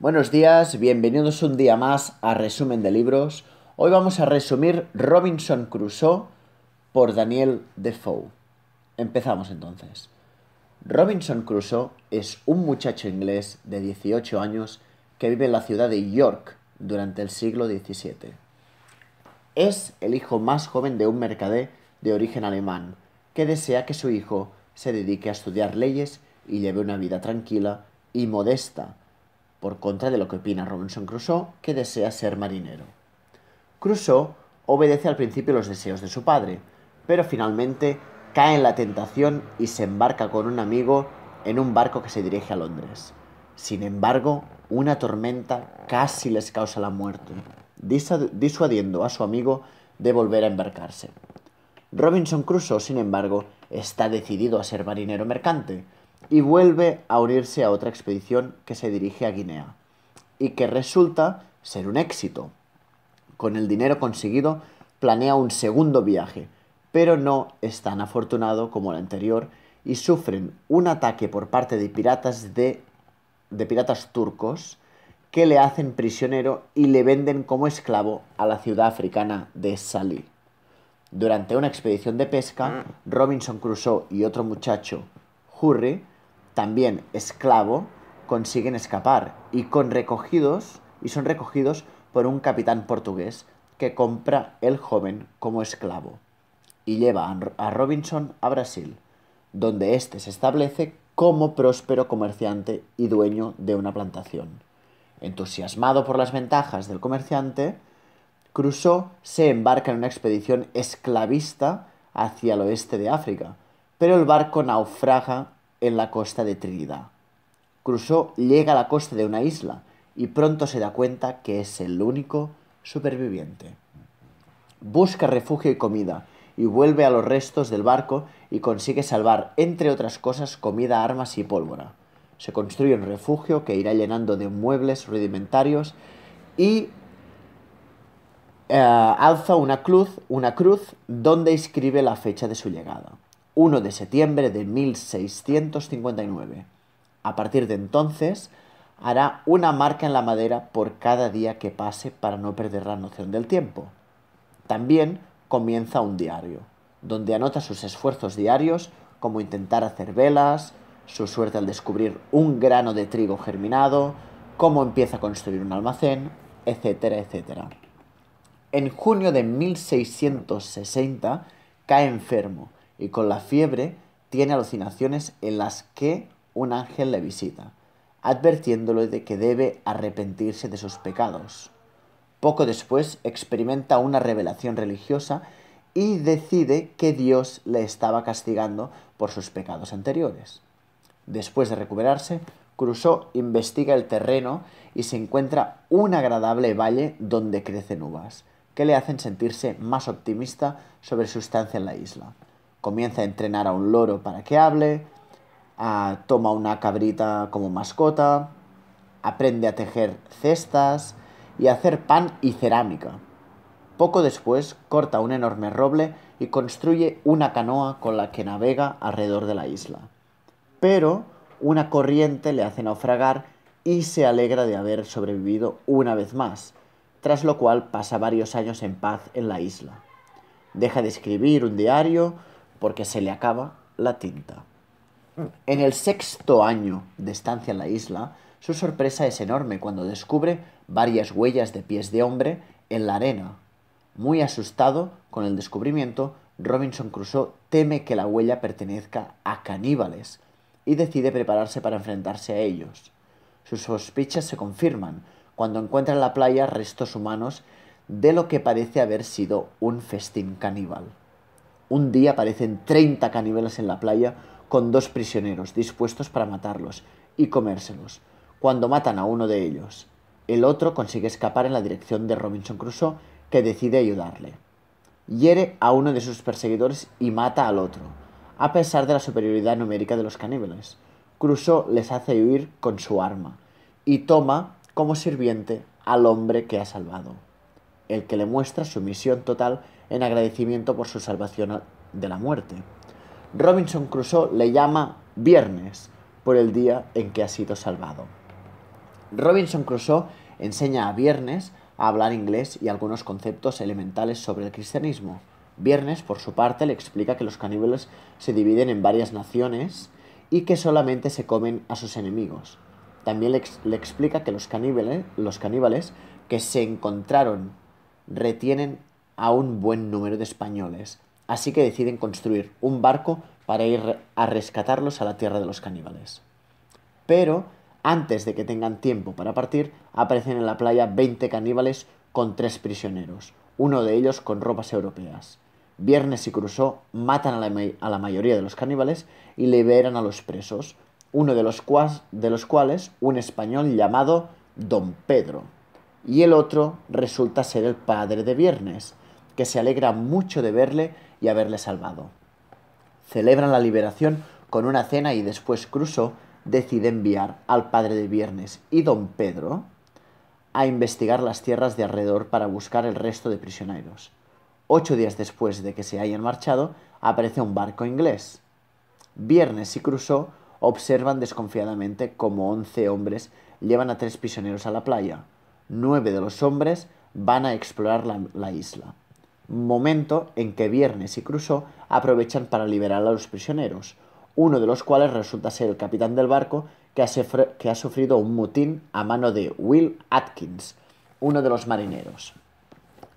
Buenos días, bienvenidos un día más a Resumen de Libros. Hoy vamos a resumir Robinson Crusoe por Daniel Defoe. Empezamos entonces. Robinson Crusoe es un muchacho inglés de 18 años que vive en la ciudad de York durante el siglo XVII. Es el hijo más joven de un mercader de origen alemán que desea que su hijo se dedique a estudiar leyes y lleve una vida tranquila y modesta por contra de lo que opina Robinson Crusoe, que desea ser marinero. Crusoe obedece al principio los deseos de su padre, pero finalmente cae en la tentación y se embarca con un amigo en un barco que se dirige a Londres. Sin embargo, una tormenta casi les causa la muerte, disuadiendo a su amigo de volver a embarcarse. Robinson Crusoe, sin embargo, está decidido a ser marinero mercante, y vuelve a unirse a otra expedición que se dirige a Guinea y que resulta ser un éxito. Con el dinero conseguido planea un segundo viaje, pero no es tan afortunado como el anterior y sufren un ataque por parte de piratas de, de piratas turcos que le hacen prisionero y le venden como esclavo a la ciudad africana de Salí. Durante una expedición de pesca, ah. Robinson Crusoe y otro muchacho Hurry, también esclavo, consiguen escapar y, con recogidos, y son recogidos por un capitán portugués que compra el joven como esclavo y lleva a Robinson a Brasil, donde éste se establece como próspero comerciante y dueño de una plantación. Entusiasmado por las ventajas del comerciante, Crusoe se embarca en una expedición esclavista hacia el oeste de África, pero el barco naufraga en la costa de Trinidad. Crusoe llega a la costa de una isla y pronto se da cuenta que es el único superviviente. Busca refugio y comida y vuelve a los restos del barco y consigue salvar, entre otras cosas, comida, armas y pólvora. Se construye un refugio que irá llenando de muebles rudimentarios y eh, alza una cruz, una cruz donde inscribe la fecha de su llegada. 1 de septiembre de 1659. A partir de entonces, hará una marca en la madera por cada día que pase para no perder la noción del tiempo. También comienza un diario, donde anota sus esfuerzos diarios, como intentar hacer velas, su suerte al descubrir un grano de trigo germinado, cómo empieza a construir un almacén, etcétera, etcétera. En junio de 1660 cae enfermo y con la fiebre tiene alucinaciones en las que un ángel le visita, advirtiéndole de que debe arrepentirse de sus pecados. Poco después experimenta una revelación religiosa y decide que Dios le estaba castigando por sus pecados anteriores. Después de recuperarse, Crusoe investiga el terreno y se encuentra un agradable valle donde crecen uvas, que le hacen sentirse más optimista sobre su estancia en la isla comienza a entrenar a un loro para que hable, toma una cabrita como mascota, aprende a tejer cestas y a hacer pan y cerámica. Poco después corta un enorme roble y construye una canoa con la que navega alrededor de la isla. Pero una corriente le hace naufragar y se alegra de haber sobrevivido una vez más, tras lo cual pasa varios años en paz en la isla. Deja de escribir un diario, porque se le acaba la tinta. En el sexto año de estancia en la isla, su sorpresa es enorme cuando descubre varias huellas de pies de hombre en la arena. Muy asustado con el descubrimiento, Robinson Crusoe teme que la huella pertenezca a caníbales y decide prepararse para enfrentarse a ellos. Sus sospechas se confirman cuando encuentra en la playa restos humanos de lo que parece haber sido un festín caníbal. Un día aparecen 30 caníbales en la playa con dos prisioneros dispuestos para matarlos y comérselos, cuando matan a uno de ellos. El otro consigue escapar en la dirección de Robinson Crusoe, que decide ayudarle. Hiere a uno de sus perseguidores y mata al otro, a pesar de la superioridad numérica de los caníbales. Crusoe les hace huir con su arma y toma como sirviente al hombre que ha salvado, el que le muestra su misión total en agradecimiento por su salvación de la muerte. Robinson Crusoe le llama viernes por el día en que ha sido salvado. Robinson Crusoe enseña a viernes a hablar inglés y algunos conceptos elementales sobre el cristianismo. Viernes, por su parte, le explica que los caníbales se dividen en varias naciones y que solamente se comen a sus enemigos. También le, explica que los caníbales, los caníbales que se encontraron retienen a un buen número de españoles, así que deciden construir un barco para ir a rescatarlos a la tierra de los caníbales. Pero, antes de que tengan tiempo para partir, aparecen en la playa 20 caníbales con tres prisioneros, uno de ellos con ropas europeas. Viernes y Crusoe matan a la, mayoría de los caníbales y liberan a los presos, uno de los, de los cuales un español llamado Don Pedro. Y el otro resulta ser el padre de Viernes, que se alegra mucho de verle y haberle salvado. Celebran la liberación con una cena y después Crusoe decide enviar al padre de Viernes y don Pedro a investigar las tierras de alrededor para buscar el resto de prisioneros. Ocho días después de que se hayan marchado, aparece un barco inglés. Viernes y Crusoe observan desconfiadamente cómo once hombres llevan a tres prisioneros a la playa. Nueve de los hombres van a explorar la, la isla momento en que Viernes y Crusoe aprovechan para liberar a los prisioneros, uno de los cuales resulta ser el capitán del barco que ha, sufrido un mutín a mano de Will Atkins, uno de los marineros.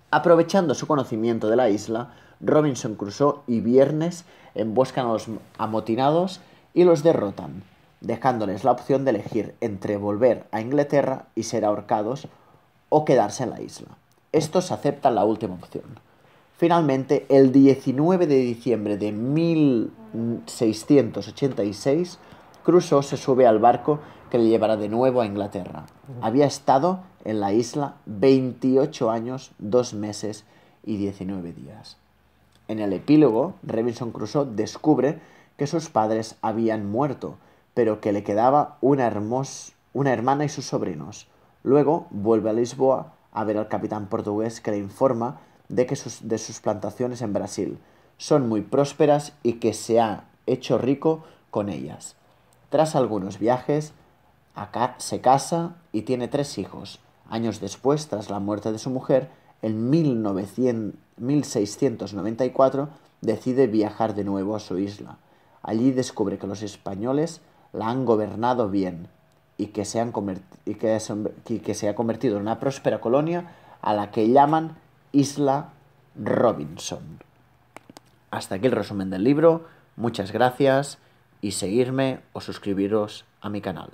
Aprovechando su conocimiento de la isla, Robinson Crusoe y Viernes emboscan a los amotinados y los derrotan, dejándoles la opción de elegir entre volver a Inglaterra y ser ahorcados o quedarse en la isla. Estos aceptan la última opción. Finalmente, el 19 de diciembre de 1686, Crusoe se sube al barco que le llevará de nuevo a Inglaterra. Había estado en la isla 28 años, 2 meses y 19 días. En el epílogo, Robinson Crusoe descubre que sus padres habían muerto, pero que le quedaba una, hermosa una hermana y sus sobrinos. Luego vuelve a Lisboa a ver al capitán portugués que le informa de, que sus, de sus plantaciones en Brasil. Son muy prósperas y que se ha hecho rico con ellas. Tras algunos viajes, se casa y tiene tres hijos. Años después, tras la muerte de su mujer, en 1694 decide viajar de nuevo a su isla. Allí descubre que los españoles la han gobernado bien y que se, han que, y que se ha convertido en una próspera colonia a la que llaman Isla Robinson. Hasta aquí el resumen del libro, muchas gracias y seguirme o suscribiros a mi canal.